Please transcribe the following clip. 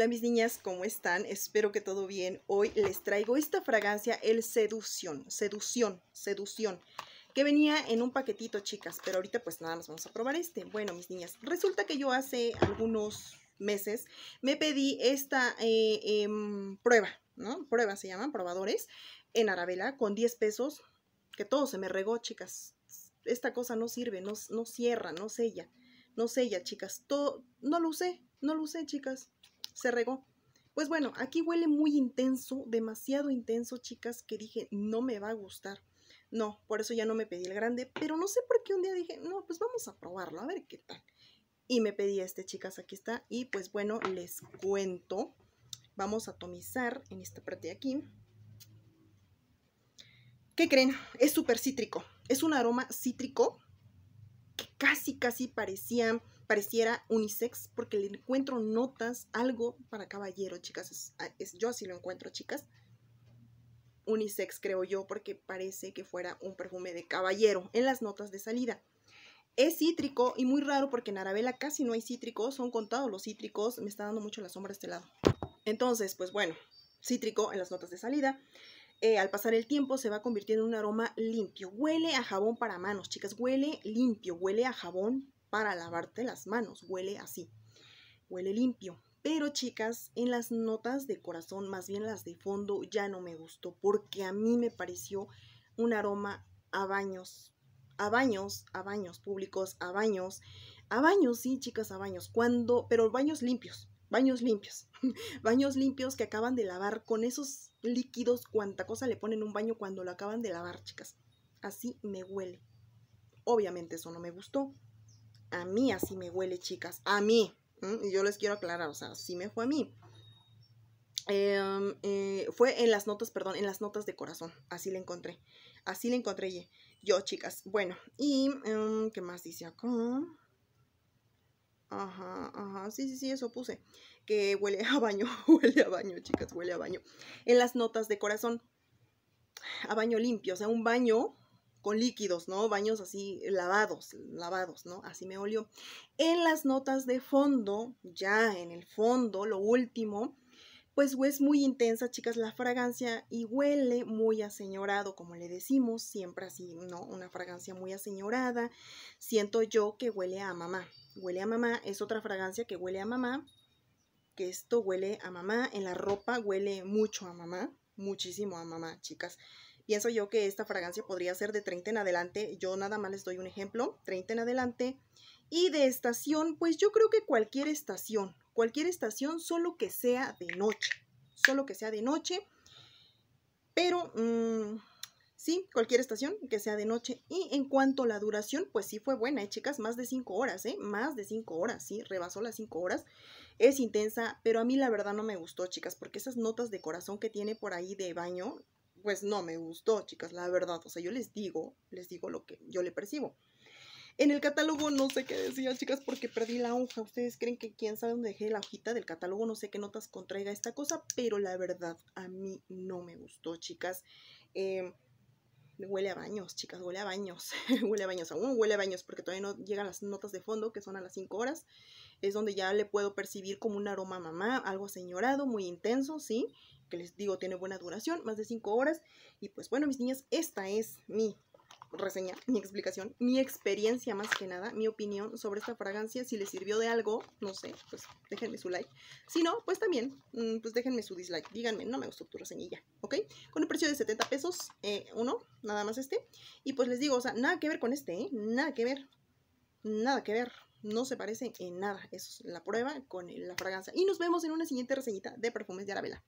Hola mis niñas, ¿cómo están? Espero que todo bien. Hoy les traigo esta fragancia, el Seducción, Seducción, Seducción, que venía en un paquetito, chicas, pero ahorita pues nada más vamos a probar este. Bueno, mis niñas, resulta que yo hace algunos meses me pedí esta eh, em, prueba, ¿no? Prueba se llaman, probadores, en Arabela con 10 pesos, que todo se me regó, chicas. Esta cosa no sirve, no, cierra, no sella, no sella, chicas. no lo usé, no lo usé, chicas se regó. Pues bueno, aquí huele muy intenso, demasiado intenso, chicas, que dije, no me va a gustar. No, por eso ya no me pedí el grande, pero no sé por qué un día dije, no, pues vamos a probarlo, a ver qué tal. Y me pedí este, chicas, aquí está. Y pues bueno, les cuento. Vamos a atomizar en esta parte de aquí. ¿Qué creen? Es súper cítrico. Es un aroma cítrico casi, casi parecía, pareciera unisex, porque le encuentro notas, algo para caballero, chicas. Ah, es, yo así lo encuentro, chicas. Unisex, creo yo, porque parece que fuera un perfume de caballero en las notas de salida. Es cítrico y muy raro porque en Arabella casi no hay cítricos, son contados los cítricos, me está dando mucho la sombra este lado. Entonces, pues bueno, cítrico en las notas de salida. Eh, al pasar el tiempo se va convirtiendo en un aroma limpio. Huele a jabón para manos, chicas, huele limpio, huele a jabón para lavarte las manos, huele así, huele limpio. Pero chicas, en las notas de corazón, más bien las de fondo, ya no me gustó porque a mí me pareció un aroma a baños, a baños, a baños públicos, a baños, a baños, sí chicas, a baños, cuando, pero baños limpios, baños limpios, baños limpios que acaban de lavar con esos líquidos, cuánta cosa le ponen un baño cuando lo acaban de lavar, chicas. Así me huele. Obviamente eso no me gustó. A mí así me huele, chicas. A mí. Y yo les quiero aclarar, o sea, así me fue a mí. Em, eh, fue en las notas, perdón, en las notas de corazón. Así le encontré. Así le encontré yo, chicas. Bueno, y em, ¿qué más dice acá? Ajá, ajá, sí, sí, sí, eso puse. Que huele a baño, huele a baño, chicas, huele a baño. En las notas de corazón, a baño limpio, o sea, un baño con líquidos, ¿no? Baños así lavados, lavados, ¿no? Así me olió. En las notas de fondo, ya en el fondo, lo último, pues es muy intensa, chicas, la fragancia y huele muy aseñorado, como le decimos, siempre así, ¿no? Una fragancia muy aseñorada. Siento yo que huele a mamá, Huele a mamá es otra fragancia que huele a mamá. Que esto huele a mamá. En la ropa huele mucho a mamá. Muchísimo a mamá, chicas. Pienso yo que esta fragancia podría ser de 30 en adelante. Yo nada más les doy un ejemplo. 30 en adelante. Y de estación, pues yo creo que cualquier estación. Cualquier estación, solo que sea de noche. Solo que sea de noche. Pero... Mm, Sí, cualquier estación que sea de noche. Y en cuanto a la duración, pues sí fue buena, ¿eh? chicas, más de cinco horas, ¿eh? Más de cinco horas, sí, rebasó las cinco horas. Es intensa, pero a mí la verdad no me gustó, chicas, porque esas notas de corazón que tiene por ahí de baño, pues no me gustó, chicas, la verdad. O sea, yo les digo, les digo lo que yo le percibo. En el catálogo no sé qué decía, chicas, porque perdí la hoja. Ustedes creen que quién sabe dónde dejé la hojita del catálogo, no sé qué notas contraiga esta cosa, pero la verdad a mí no me gustó, chicas. Eh, Huele a baños, chicas, huele a baños. huele a baños aún, huele a baños porque todavía no llegan las notas de fondo que son a las 5 horas. Es donde ya le puedo percibir como un aroma mamá, algo señorado, muy intenso, ¿sí? Que les digo, tiene buena duración, más de 5 horas. Y pues bueno, mis niñas, esta es mi reseña, mi explicación, mi experiencia más que nada, mi opinión sobre esta fragancia. Si les sirvió de algo, no sé, pues déjenme su like. Si no, pues también, mm, pues déjenme su dislike. Díganme, no me gustó tu reseñilla, ¿ok? Con un precio de 70 pesos, eh, uno, nada más este. Y pues les digo, o sea, nada que ver con este, ¿eh? Nada que ver. Nada que ver no se parece en nada. Eso es la prueba con la fragancia. Y nos vemos en una siguiente reseñita de perfumes de Arabella.